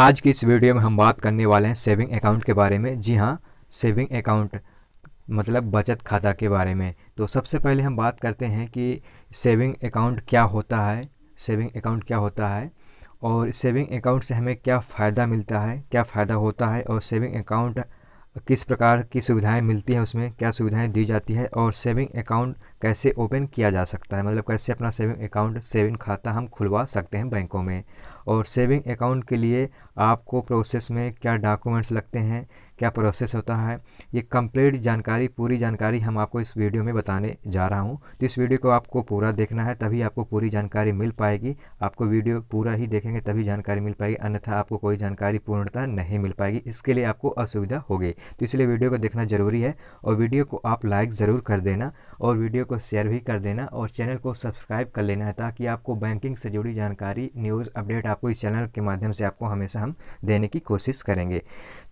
आज की इस वीडियो में हम बात करने वाले हैं सेविंग अकाउंट के बारे में जी हाँ सेविंग अकाउंट मतलब बचत खाता के बारे में तो सबसे पहले हम बात करते हैं कि सेविंग अकाउंट क्या होता है सेविंग अकाउंट क्या होता है और सेविंग अकाउंट से हमें क्या फ़ायदा मिलता है क्या फ़ायदा होता है और सेविंग अकाउंट किस प्रकार की सुविधाएं मिलती हैं उसमें क्या सुविधाएं दी जाती है और सेविंग अकाउंट कैसे ओपन किया जा सकता है मतलब कैसे अपना सेविंग अकाउंट सेविंग खाता हम खुलवा सकते हैं बैंकों में और सेविंग अकाउंट के लिए आपको प्रोसेस में क्या डॉक्यूमेंट्स लगते हैं क्या प्रोसेस होता है ये कंप्लीट जानकारी पूरी जानकारी हम आपको इस वीडियो में बताने जा रहा हूँ तो इस वीडियो को आपको पूरा देखना है तभी आपको पूरी जानकारी मिल पाएगी आपको वीडियो पूरा ही देखेंगे तभी जानकारी मिल पाएगी अन्यथा आपको कोई जानकारी पूर्णता नहीं मिल पाएगी इसके लिए आपको असुविधा होगी तो इसलिए वीडियो को देखना ज़रूरी है और वीडियो को आप लाइक ज़रूर कर देना और वीडियो को शेयर भी कर देना और चैनल को सब्सक्राइब कर लेना है ताकि आपको बैंकिंग से जुड़ी जानकारी न्यूज़ अपडेट आपको इस चैनल के माध्यम से आपको हमेशा हम देने की कोशिश करेंगे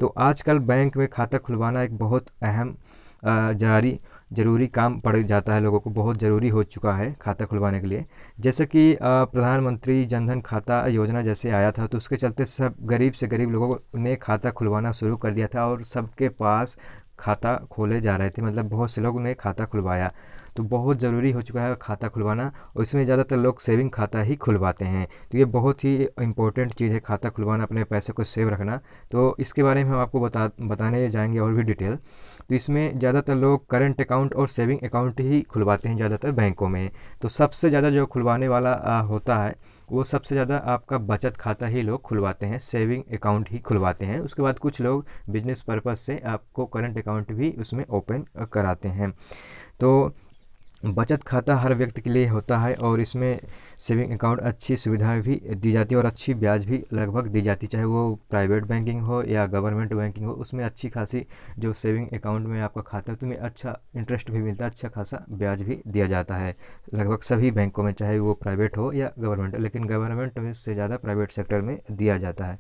तो आजकल बैंक में खाता खुलवाना एक बहुत अहम जारी ज़रूरी काम पड़ जाता है लोगों को बहुत ज़रूरी हो चुका है खाता खुलवाने के लिए जैसे कि प्रधानमंत्री जनधन खाता योजना जैसे आया था तो उसके चलते सब गरीब से गरीब लोगों ने खाता खुलवाना शुरू कर दिया था और सबके पास खाता खोले जा रहे थे मतलब बहुत से लोगों ने खाता खुलवाया तो बहुत ज़रूरी हो चुका है खाता खुलवाना और इसमें ज़्यादातर लोग सेविंग खाता ही खुलवाते हैं तो ये बहुत ही इंपॉर्टेंट चीज़ है खाता खुलवाना अपने पैसे को सेव रखना तो इसके बारे में हम आपको बता बताने जाएंगे और भी डिटेल तो इसमें ज़्यादातर लोग करंट अकाउंट और सेविंग अकाउंट ही खुलवाते हैं ज़्यादातर बैंकों में तो सबसे ज़्यादा जो खुलवाने वाला होता है वो सबसे ज़्यादा आपका बचत खाता ही लोग खुलवाते हैं सेविंग अकाउंट ही खुलवाते हैं उसके बाद कुछ लोग बिजनेस पर्पज़ से आपको करंट अकाउंट भी उसमें ओपन कराते हैं तो बचत खाता हर व्यक्ति के लिए होता है और इसमें सेविंग अकाउंट अच्छी सुविधाएं भी दी जाती है और अच्छी ब्याज भी लगभग दी जाती है चाहे वो प्राइवेट बैंकिंग हो या गवर्नमेंट बैंकिंग हो उसमें अच्छी खासी जो सेविंग अकाउंट में आपका खाता है तुम्हें अच्छा इंटरेस्ट भी मिलता है अच्छा खासा ब्याज भी दिया जाता है लगभग सभी बैंकों में चाहे वो प्राइवेट हो या गवर्नमेंट लेकिन गवर्नमेंट में से ज़्यादा प्राइवेट सेक्टर में दिया जाता है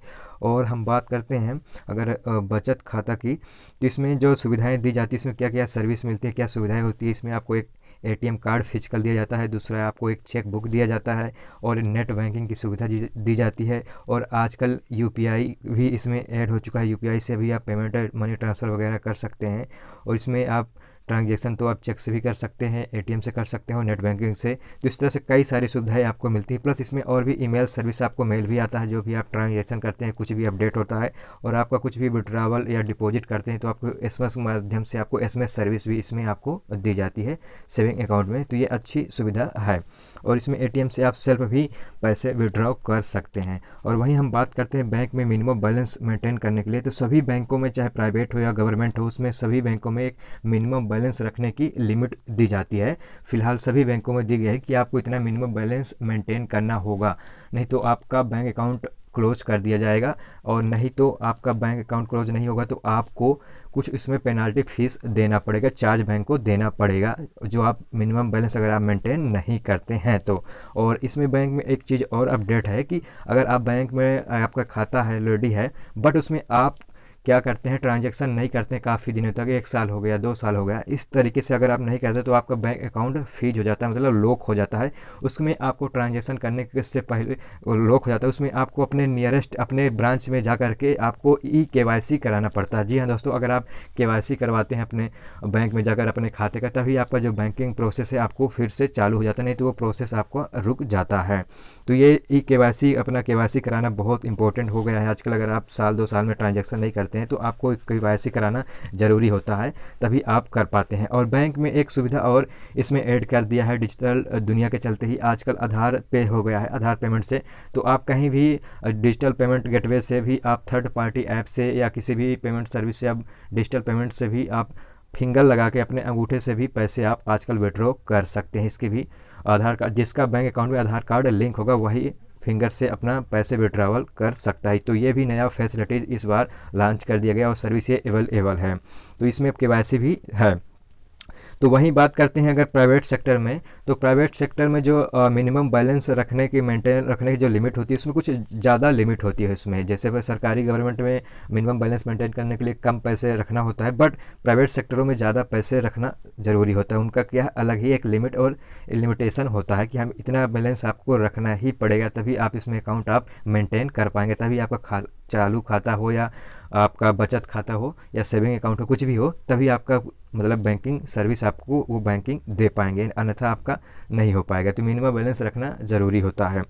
और हम बात करते हैं अगर बचत खाता की तो इसमें जो सुविधाएँ दी जाती है इसमें क्या क्या सर्विस मिलती है क्या सुविधाएँ होती है इसमें आपको एक एटीएम कार्ड फिजिकल दिया जाता है दूसरा आपको एक चेक बुक दिया जाता है और नेट बैंकिंग की सुविधा दी जाती है और आजकल यूपीआई भी इसमें ऐड हो चुका है यूपीआई से भी आप पेमेंट मनी ट्रांसफ़र वगैरह कर सकते हैं और इसमें आप ट्रांजेक्शन तो आप चेक से भी कर सकते हैं ए से कर सकते हो नेट बैंकिंग से तो इस तरह से कई सारी सुविधाएं आपको मिलती हैं प्लस इसमें और भी ईमेल सर्विस आपको मेल भी आता है जो भी आप ट्रांजेक्शन करते हैं कुछ भी अपडेट होता है और आपका कुछ भी विड्रावल या डिपॉजिट करते हैं तो आपको एस के माध्यम से आपको एस सर्विस भी इसमें आपको दी जाती है सेविंग अकाउंट में तो ये अच्छी सुविधा है और इसमें ए से आप सेल्फ भी पैसे विड्रॉ कर सकते हैं और वहीं हम बात करते हैं बैंक में मिनिमम बैलेंस मेंटेन करने के लिए तो सभी बैंकों में चाहे प्राइवेट हो या गवर्नमेंट हो उसमें सभी बैंकों में एक मिनिमम बैलेंस रखने की लिमिट दी जाती है फिलहाल सभी बैंकों में दी गई है कि आपको इतना मिनिमम बैलेंस मेंटेन करना होगा नहीं तो आपका बैंक अकाउंट क्लोज कर दिया जाएगा और नहीं तो आपका बैंक अकाउंट क्लोज नहीं होगा तो आपको कुछ इसमें पेनाल्टी फीस देना पड़ेगा चार्ज बैंक को देना पड़ेगा जो आप मिनिमम बैलेंस अगर आप मेंटेन नहीं करते हैं तो और इसमें बैंक में एक चीज़ और अपडेट है कि अगर आप बैंक में आपका खाता है ऑलरेडी है बट उसमें आप क्या करते हैं ट्रांजेक्शन नहीं करते हैं काफ़ी दिनों तक एक साल हो गया दो साल हो गया इस तरीके से अगर आप नहीं करते तो आपका बैंक अकाउंट फ्रीज हो जाता है मतलब लॉक हो जाता है उसमें आपको ट्रांजेक्शन करने से पहले लॉक हो जाता है उसमें आपको अपने नियरेस्ट अपने ब्रांच में जा करके आपको ई के कराना पड़ता है जी हाँ दोस्तों अगर आप के करवाते हैं अपने बैंक में जाकर अपने खाते का तभी आपका जो बैंकिंग प्रोसेस है आपको फिर से चालू हो जाता है नहीं तो वो प्रोसेस आपको रुक जाता है तो ये ई के अपना के कराना बहुत इंपॉर्टेंट हो गया है आजकल अगर आप साल दो साल में ट्रांजेक्शन नहीं करते हैं तो आपको के कराना ज़रूरी होता है तभी आप कर पाते हैं और बैंक में एक सुविधा और इसमें ऐड कर दिया है डिजिटल दुनिया के चलते ही आजकल आधार पे हो गया है आधार पेमेंट से तो आप कहीं भी डिजिटल पेमेंट गेटवे से भी आप थर्ड पार्टी ऐप से या किसी भी पेमेंट सर्विस से आप डिजिटल पेमेंट से भी आप फिंगर लगा के अपने अंगूठे से भी पैसे आप आजकल विड्रॉ कर सकते हैं इसके भी आधार कार्ड जिसका बैंक अकाउंट में आधार कार्ड लिंक होगा वही फिंगर से अपना पैसे विड्रावल कर सकता है तो ये भी नया फैसिलिटीज़ इस बार लॉन्च कर दिया गया और सर्विस ये एवेलेबल है तो इसमें अब के भी है तो वहीं बात करते हैं अगर प्राइवेट सेक्टर में तो प्राइवेट सेक्टर में जो मिनिमम बैलेंस रखने की मेंटेन रखने की जो लिमिट होती है उसमें कुछ ज़्यादा लिमिट होती है उसमें जैसे सरकारी गवर्नमेंट में मिनिमम बैलेंस मेंटेन करने के लिए कम पैसे रखना होता है बट प्राइवेट सेक्टरों में ज़्यादा पैसे रखना ज़रूरी होता है उनका क्या अलग ही एक लिमिट और लिमिटेशन होता है कि हम इतना बैलेंस आपको रखना ही पड़ेगा तभी आप इसमें अकाउंट आप मेंटेन कर पाएंगे तभी आपका खा चालू खाता हो या आपका बचत खाता हो या सेविंग अकाउंट हो कुछ भी हो तभी आपका मतलब बैंकिंग सर्विस आपको वो बैंकिंग दे पाएंगे अन्यथा आपका नहीं हो पाएगा तो मिनिमम बैलेंस रखना ज़रूरी होता है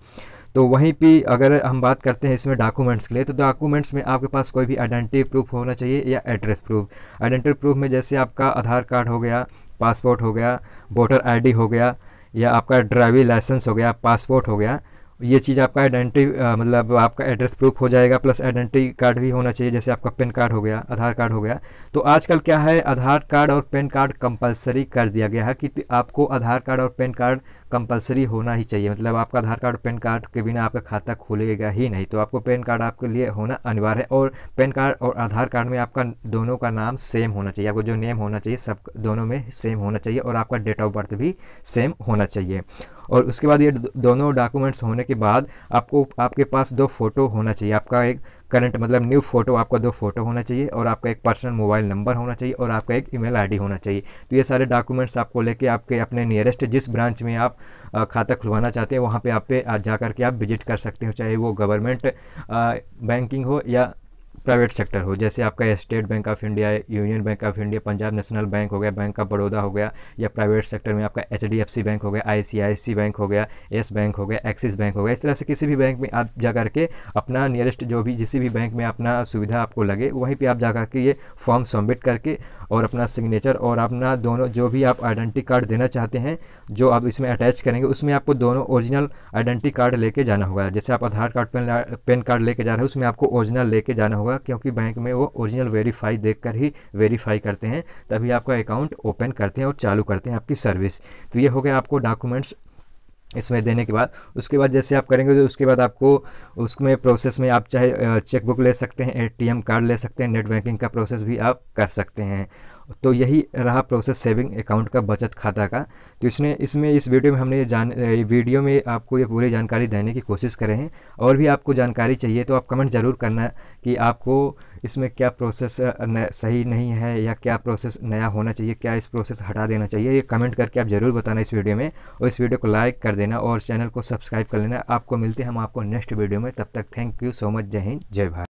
तो वहीं पे अगर हम बात करते हैं इसमें डॉक्यूमेंट्स के लिए तो डॉक्यूमेंट्स में आपके पास कोई भी आइडेंटिटी प्रूफ होना चाहिए या एड्रेस प्रूफ आइडेंटिटी प्रूफ में जैसे आपका आधार कार्ड हो गया पासपोर्ट हो गया वोटर आईडी हो गया या आपका ड्राइविंग लाइसेंस हो गया पासपोर्ट हो गया ये चीज़ आपका आइडेंटिटी मतलब आपका एड्रेस प्रूफ हो जाएगा प्लस आइडेंटिटी कार्ड भी होना चाहिए जैसे आपका पेन कार्ड हो गया आधार कार्ड हो गया तो आजकल क्या है आधार कार्ड और पेन कार्ड कंपलसरी कर दिया गया है कि आपको आधार कार्ड और पेन कार्ड कंपलसरी होना ही चाहिए मतलब आपका आधार कार्ड और पेन कार्ड के बिना आपका खाता खुलेगा ही नहीं तो आपको पेन कार्ड आपके लिए होना अनिवार्य है और पेन कार्ड और आधार कार्ड में आपका दोनों का नाम सेम होना चाहिए आपको जो नेम होना चाहिए सब दोनों में सेम होना चाहिए और आपका डेट ऑफ बर्थ भी सेम होना चाहिए और उसके बाद ये दोनों डॉक्यूमेंट्स होने के बाद आपको आपके पास दो फ़ोटो होना चाहिए आपका एक करंट मतलब न्यू फ़ोटो आपका दो फ़ोटो होना चाहिए और आपका एक पर्सनल मोबाइल नंबर होना चाहिए और आपका एक ईमेल आईडी होना चाहिए तो ये सारे डॉक्यूमेंट्स आपको लेके आपके अपने नियरेस्ट जिस ब्रांच में आप खाता खुलवाना चाहते हैं वहाँ पे आप पे जा करके आप विजिट कर सकते हो चाहे वो गवर्नमेंट बैंकिंग हो या प्राइवेट सेक्टर हो जैसे आपका State Bank of India Union Bank of India Punjab National Bank हो गया बैंक ऑफ बड़ौदा हो गया या प्राइवेट सेक्टर में आपका एच बैंक हो गया आई बैंक हो गया येस बैंक हो गया एक्सिस बैंक हो गया इस तरह से किसी भी बैंक में आप जा करके अपना नियरेस्ट जो भी जिस भी बैंक में अपना सुविधा आपको लगे वहीं पर आप जा करके ये फॉर्म सबमिट करके और अपना सिग्नेचर और अपना दोनों जो भी आप आइडेंटिटी कार्ड देना चाहते हैं जो आप इसमें अटैच करेंगे उसमें आपको दोनों ओरिजिनल आइडेंटिटी कार्ड लेके जाना होगा जैसे आप Aadhaar card PAN PAN card लेके जा रहे हैं उसमें आपको ओरिजिनल लेके जाना होगा क्योंकि बैंक में वो ओरिजिनल वेरीफाई देखकर ही वेरीफाई करते हैं तभी आपका अकाउंट ओपन करते हैं और चालू करते हैं आपकी सर्विस तो ये हो गया आपको डॉक्यूमेंट्स इसमें देने के बाद उसके बाद जैसे आप करेंगे तो उसके बाद आपको उसमें प्रोसेस में आप चाहे चेकबुक ले सकते हैं एटीएम कार्ड ले सकते हैं नेट बैंकिंग का प्रोसेस भी आप कर सकते हैं तो यही रहा प्रोसेस सेविंग अकाउंट का बचत खाता का तो इसने इसमें इस वीडियो में हमने ये जान वीडियो में आपको ये पूरी जानकारी देने की कोशिश करें हैं और भी आपको जानकारी चाहिए तो आप कमेंट ज़रूर करना कि आपको इसमें क्या प्रोसेस सही नहीं है या क्या प्रोसेस नया होना चाहिए क्या इस प्रोसेस हटा देना चाहिए ये कमेंट करके आप ज़रूर बताना इस वीडियो में और इस वीडियो को लाइक कर देना और चैनल को सब्सक्राइब कर लेना आपको मिलते हैं हम आपको नेक्स्ट वीडियो में तब तक थैंक यू सो मच जय हिंद जय भारत